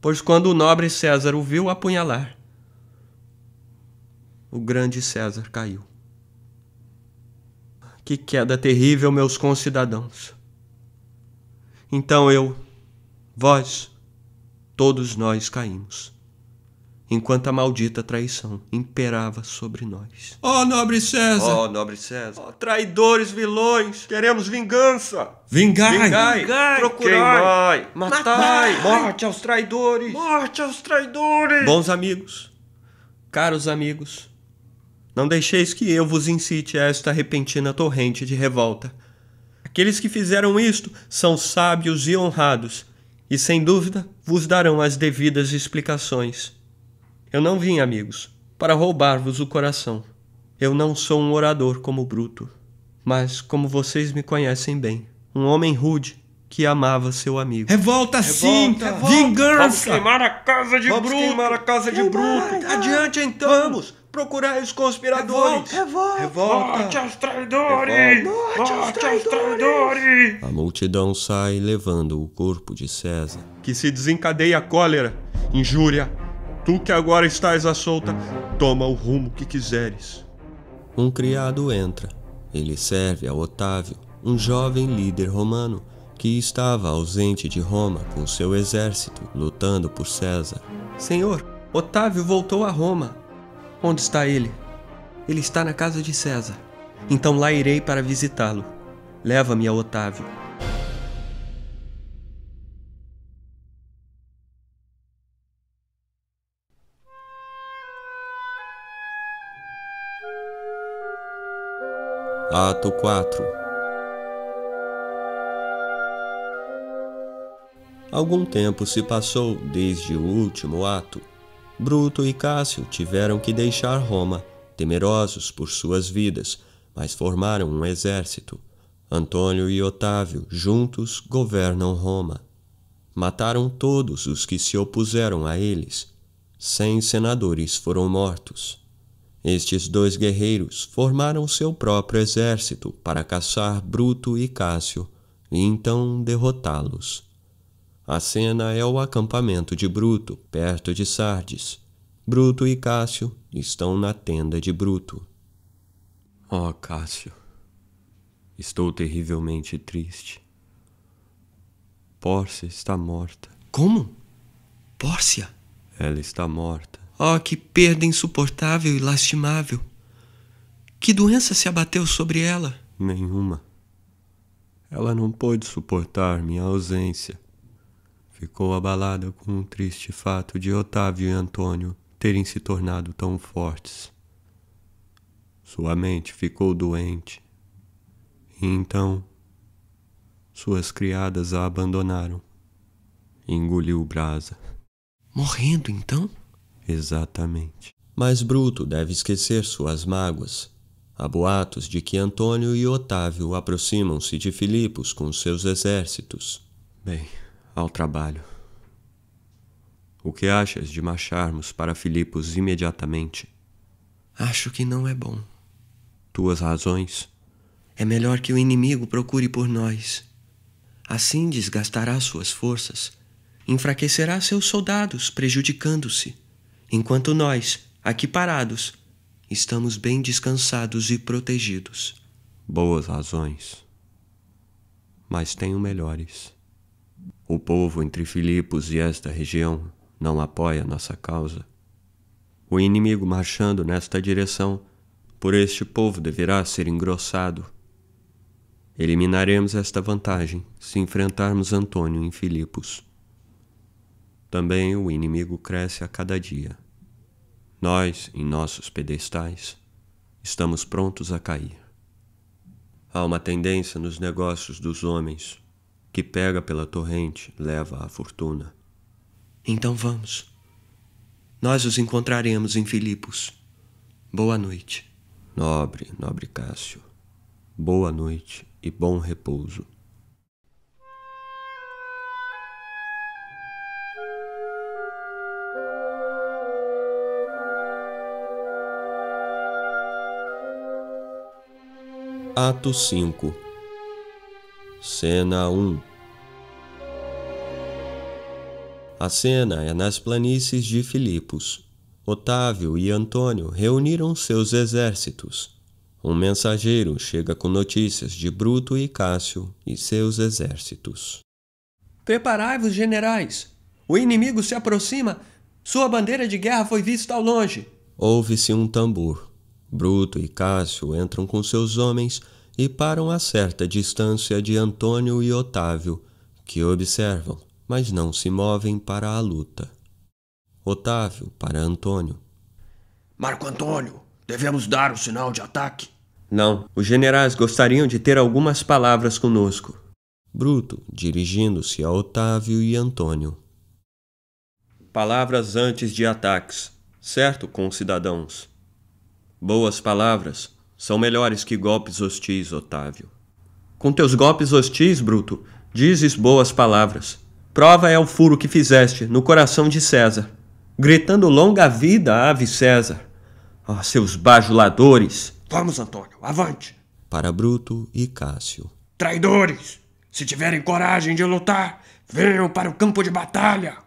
Pois quando o nobre César o viu apunhalar, o grande César caiu. Que queda terrível, meus concidadãos! Então eu, vós, todos nós caímos, enquanto a maldita traição imperava sobre nós. Ó oh, nobre César! Ó oh, nobre César! Oh, traidores, vilões, queremos vingança! Vingai! Vingai! Vingai. Procurai! Matai! Matai! Morte aos traidores! Morte aos traidores! Bons amigos, caros amigos, não deixeis que eu vos incite a esta repentina torrente de revolta Aqueles que fizeram isto são sábios e honrados, e sem dúvida vos darão as devidas explicações. Eu não vim, amigos, para roubar-vos o coração. Eu não sou um orador como Bruto, mas, como vocês me conhecem bem, um homem rude que amava seu amigo. Revolta, revolta sim! Revolta. Vingança! Vamos queimar a casa de Vamos Bruto! Vamos queimar a casa de Bruto! Adiante então! Vamos! procurar os conspiradores. Revolta, revolta. Morte aos traidores! Morte aos traidores! A multidão sai levando o corpo de César. Que se desencadeia a cólera, injúria. Tu que agora estás à solta, toma o rumo que quiseres. Um criado entra. Ele serve a Otávio, um jovem líder romano que estava ausente de Roma com seu exército lutando por César. Senhor, Otávio voltou a Roma Onde está ele? Ele está na casa de César. Então lá irei para visitá-lo. Leva-me a Otávio. Ato 4 Algum tempo se passou desde o último ato Bruto e Cássio tiveram que deixar Roma, temerosos por suas vidas, mas formaram um exército. Antônio e Otávio, juntos, governam Roma. Mataram todos os que se opuseram a eles. Cem senadores foram mortos. Estes dois guerreiros formaram seu próprio exército para caçar Bruto e Cássio e então derrotá-los. A cena é o acampamento de Bruto, perto de Sardes. Bruto e Cássio estão na tenda de Bruto. Oh, Cássio, estou terrivelmente triste. Pórcia está morta. Como? Pórcia? Ela está morta. Oh, que perda insuportável e lastimável. Que doença se abateu sobre ela? Nenhuma. Ela não pôde suportar minha ausência ficou abalada com o triste fato de Otávio e Antônio terem se tornado tão fortes. Sua mente ficou doente. E então, suas criadas a abandonaram. Engoliu Brasa. Morrendo então? Exatamente. Mas Bruto deve esquecer suas mágoas. Há boatos de que Antônio e Otávio aproximam-se de Filipos com seus exércitos. Bem, ao trabalho. O que achas de marcharmos para Filipos imediatamente? Acho que não é bom. Tuas razões? É melhor que o inimigo procure por nós. Assim desgastará suas forças, enfraquecerá seus soldados, prejudicando-se, enquanto nós, aqui parados, estamos bem descansados e protegidos. Boas razões. Mas tenho melhores. O povo entre Filipos e esta região não apoia nossa causa. O inimigo marchando nesta direção, por este povo deverá ser engrossado. Eliminaremos esta vantagem se enfrentarmos Antônio em Filipos. Também o inimigo cresce a cada dia. Nós, em nossos pedestais, estamos prontos a cair. Há uma tendência nos negócios dos homens que pega pela torrente leva a fortuna. Então vamos. Nós os encontraremos em Filipos. Boa noite. Nobre, nobre Cássio. Boa noite e bom repouso. Ato 5 Cena 1 A cena é nas planícies de Filipos. Otávio e Antônio reuniram seus exércitos. Um mensageiro chega com notícias de Bruto e Cássio e seus exércitos. Preparai-vos, generais! O inimigo se aproxima! Sua bandeira de guerra foi vista ao longe! Ouve-se um tambor. Bruto e Cássio entram com seus homens e param a certa distância de Antônio e Otávio, que observam, mas não se movem para a luta. Otávio para Antônio. Marco Antônio, devemos dar o sinal de ataque? Não, os generais gostariam de ter algumas palavras conosco. Bruto, dirigindo-se a Otávio e Antônio. Palavras antes de ataques, certo, concidadãos? Boas palavras, são melhores que golpes hostis, Otávio. Com teus golpes hostis, Bruto, dizes boas palavras. Prova é o furo que fizeste no coração de César, gritando longa vida à ave César. Ah, oh, seus bajuladores! Vamos, Antônio, avante! Para Bruto e Cássio. Traidores! Se tiverem coragem de lutar, venham para o campo de batalha!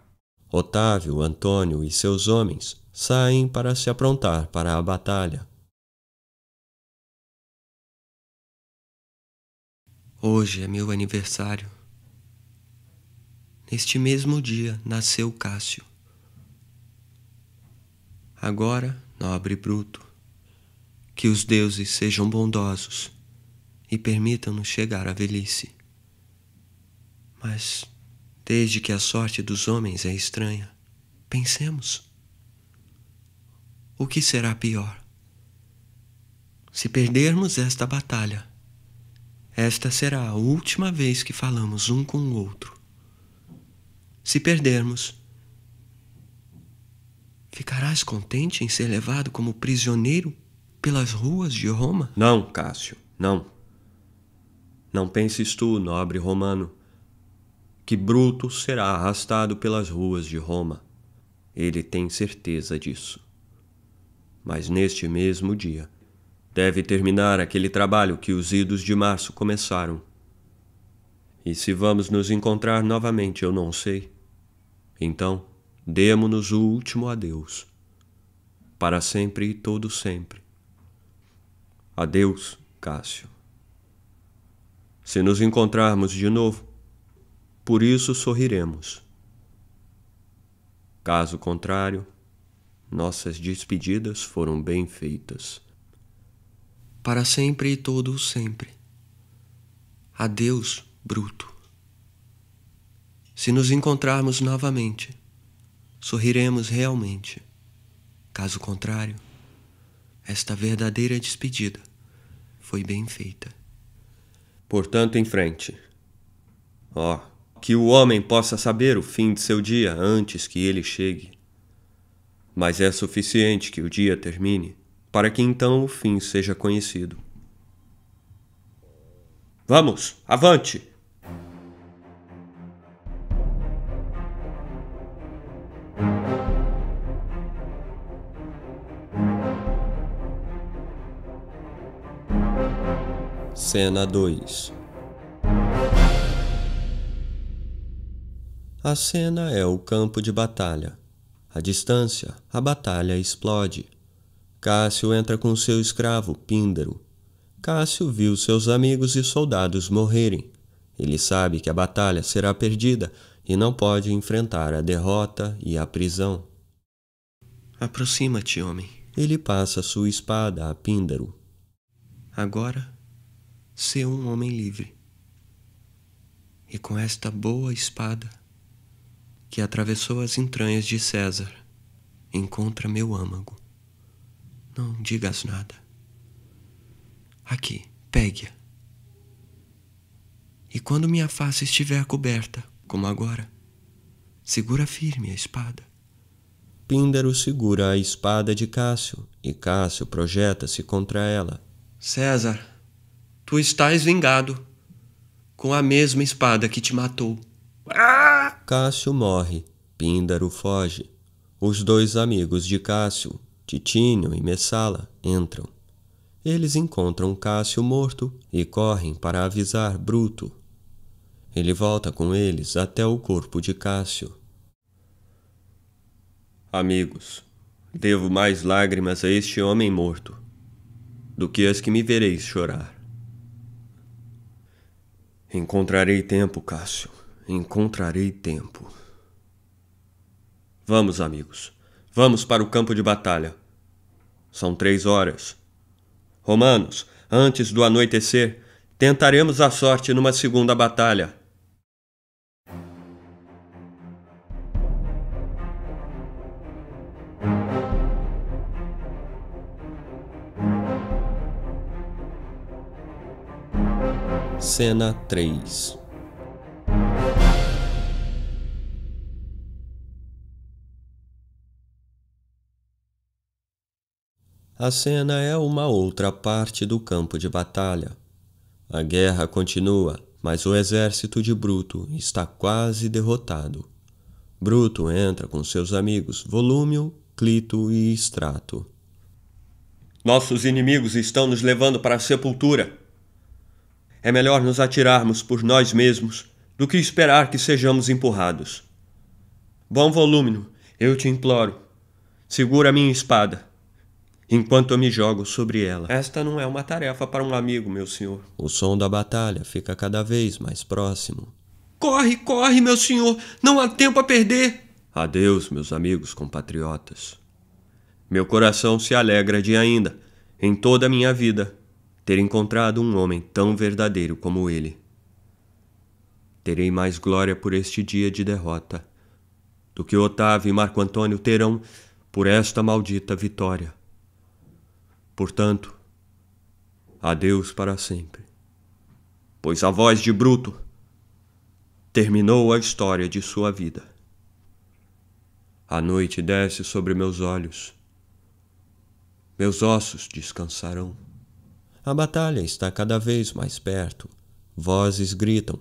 Otávio, Antônio e seus homens saem para se aprontar para a batalha. Hoje é meu aniversário. Neste mesmo dia nasceu Cássio. Agora, nobre Bruto, que os deuses sejam bondosos e permitam-nos chegar à velhice. Mas, desde que a sorte dos homens é estranha, pensemos. O que será pior? Se perdermos esta batalha, esta será a última vez que falamos um com o outro. Se perdermos, ficarás contente em ser levado como prisioneiro pelas ruas de Roma? Não, Cássio, não. Não penses tu, nobre romano, que Bruto será arrastado pelas ruas de Roma. Ele tem certeza disso. Mas neste mesmo dia, Deve terminar aquele trabalho que os idos de março começaram. E se vamos nos encontrar novamente, eu não sei. Então, demo-nos o último adeus. Para sempre e todo sempre. Adeus, Cássio. Se nos encontrarmos de novo, por isso sorriremos. Caso contrário, nossas despedidas foram bem feitas para sempre e todo o sempre. Adeus, bruto. Se nos encontrarmos novamente, sorriremos realmente. Caso contrário, esta verdadeira despedida foi bem feita. Portanto, em frente. Ó, oh, que o homem possa saber o fim de seu dia antes que ele chegue. Mas é suficiente que o dia termine para que então o fim seja conhecido. Vamos, avante! Cena 2 A cena é o campo de batalha. A distância, a batalha explode. Cássio entra com seu escravo, Píndaro. Cássio viu seus amigos e soldados morrerem. Ele sabe que a batalha será perdida e não pode enfrentar a derrota e a prisão. Aproxima-te, homem. Ele passa sua espada a Píndaro. Agora, sê um homem livre. E com esta boa espada, que atravessou as entranhas de César, encontra meu âmago. Não digas nada. Aqui, pegue-a. E quando minha face estiver coberta, como agora, segura firme a espada. Píndaro segura a espada de Cássio e Cássio projeta-se contra ela. César, tu estás vingado com a mesma espada que te matou. Cássio morre, Píndaro foge. Os dois amigos de Cássio Titínio e Messala entram. Eles encontram Cássio morto e correm para avisar Bruto. Ele volta com eles até o corpo de Cássio. Amigos, devo mais lágrimas a este homem morto do que as que me vereis chorar. Encontrarei tempo, Cássio. Encontrarei tempo. Vamos, amigos. Vamos para o campo de batalha. São três horas. Romanos, antes do anoitecer, tentaremos a sorte numa segunda batalha. Cena 3 A cena é uma outra parte do campo de batalha. A guerra continua, mas o exército de Bruto está quase derrotado. Bruto entra com seus amigos Volúmio, Clito e Estrato. Nossos inimigos estão nos levando para a sepultura. É melhor nos atirarmos por nós mesmos do que esperar que sejamos empurrados. Bom Volúmino, eu te imploro, segura minha espada enquanto eu me jogo sobre ela. Esta não é uma tarefa para um amigo, meu senhor. O som da batalha fica cada vez mais próximo. Corre, corre, meu senhor! Não há tempo a perder! Adeus, meus amigos compatriotas. Meu coração se alegra de ainda, em toda a minha vida, ter encontrado um homem tão verdadeiro como ele. Terei mais glória por este dia de derrota do que Otávio e Marco Antônio terão por esta maldita vitória. Portanto, adeus para sempre. Pois a voz de Bruto terminou a história de sua vida. A noite desce sobre meus olhos. Meus ossos descansarão. A batalha está cada vez mais perto. Vozes gritam: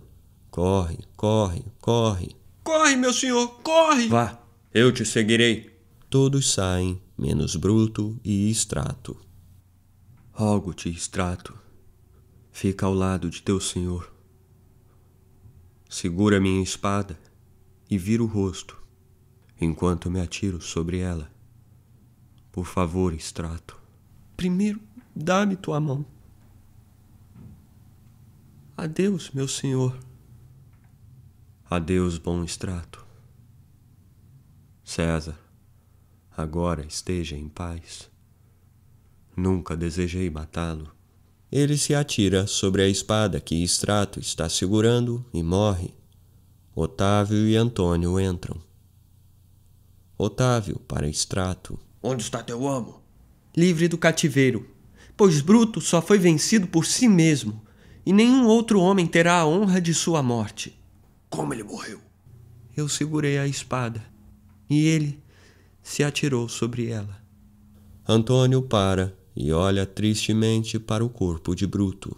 corre, corre, corre. Corre, meu senhor, corre! Vá, eu te seguirei. Todos saem, menos Bruto e Extrato rogo-te, extrato, fica ao lado de teu senhor. Segura minha espada e vira o rosto, enquanto me atiro sobre ela. Por favor, extrato. Primeiro, dá-me tua mão. Adeus, meu senhor. Adeus, bom extrato. César, agora esteja em paz. Nunca desejei matá-lo. Ele se atira sobre a espada que Estrato está segurando e morre. Otávio e Antônio entram. Otávio para Estrato. Onde está teu amo? Livre do cativeiro, pois Bruto só foi vencido por si mesmo, e nenhum outro homem terá a honra de sua morte. Como ele morreu? Eu segurei a espada, e ele se atirou sobre ela. Antônio para e olha tristemente para o corpo de Bruto.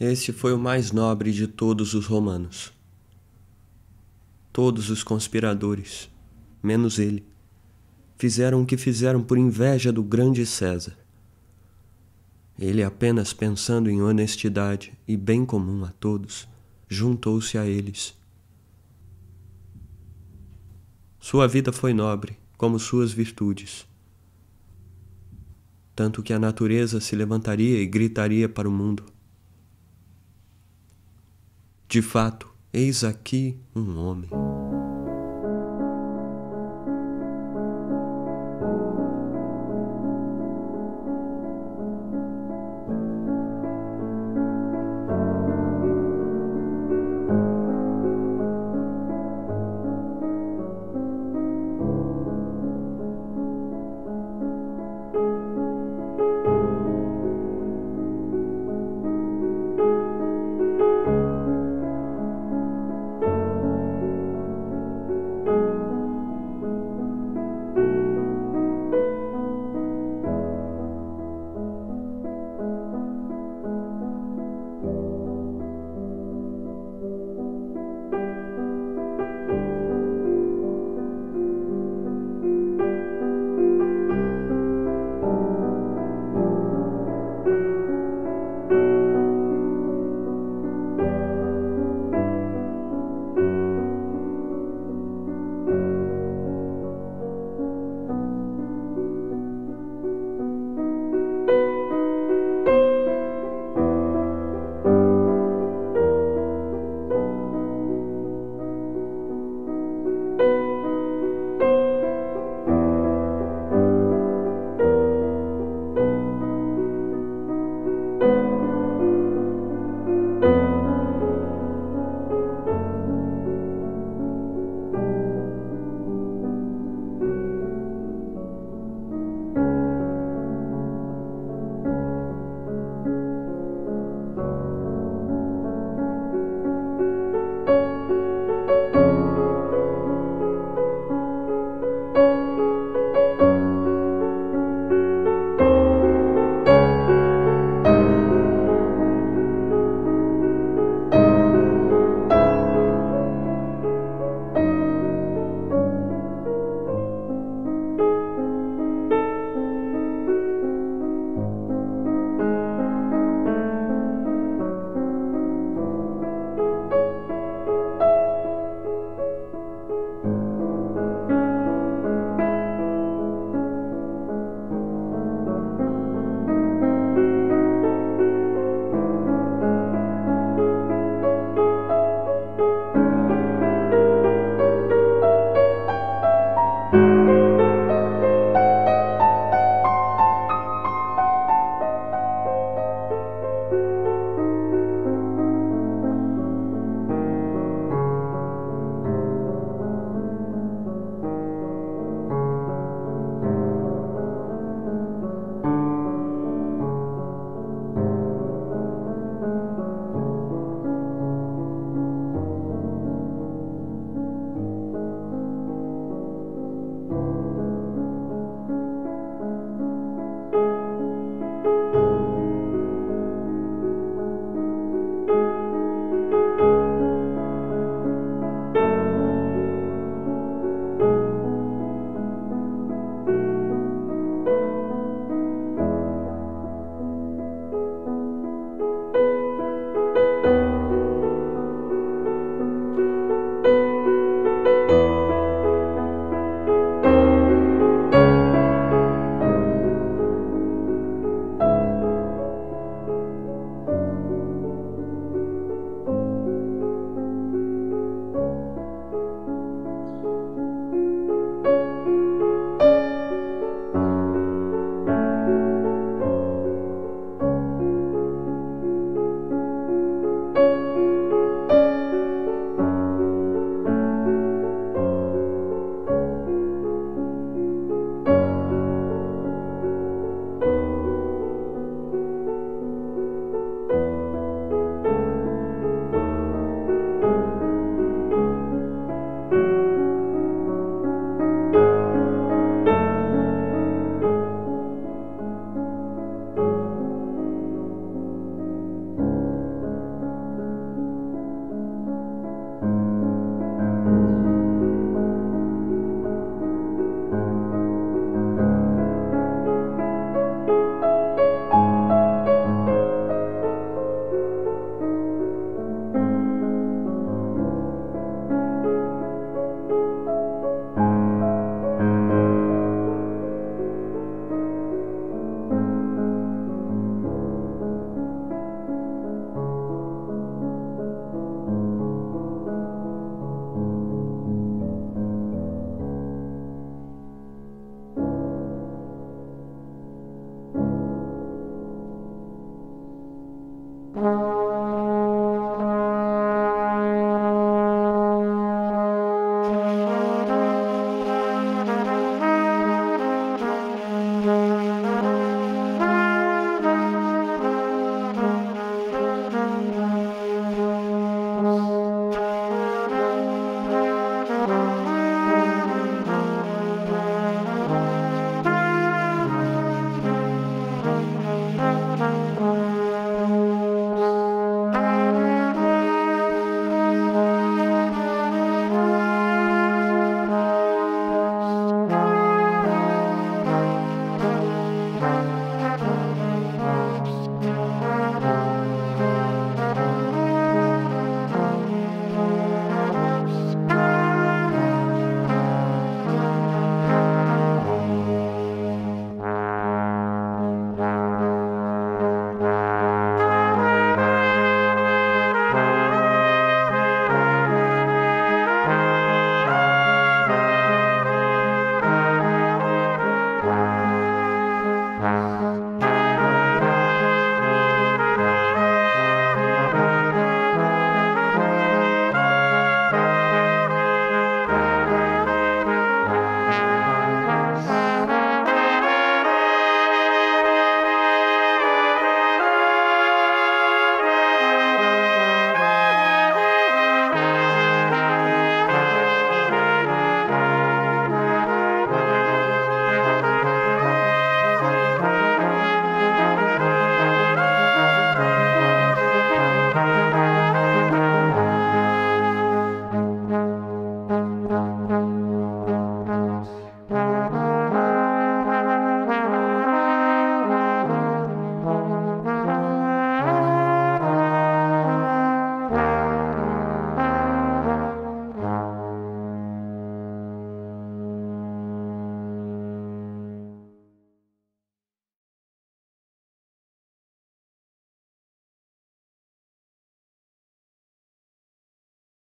Este foi o mais nobre de todos os romanos. Todos os conspiradores, menos ele, fizeram o que fizeram por inveja do grande César. Ele, apenas pensando em honestidade e bem comum a todos, juntou-se a eles. Sua vida foi nobre, como suas virtudes. Tanto que a natureza se levantaria e gritaria para o mundo: De fato, eis aqui um homem.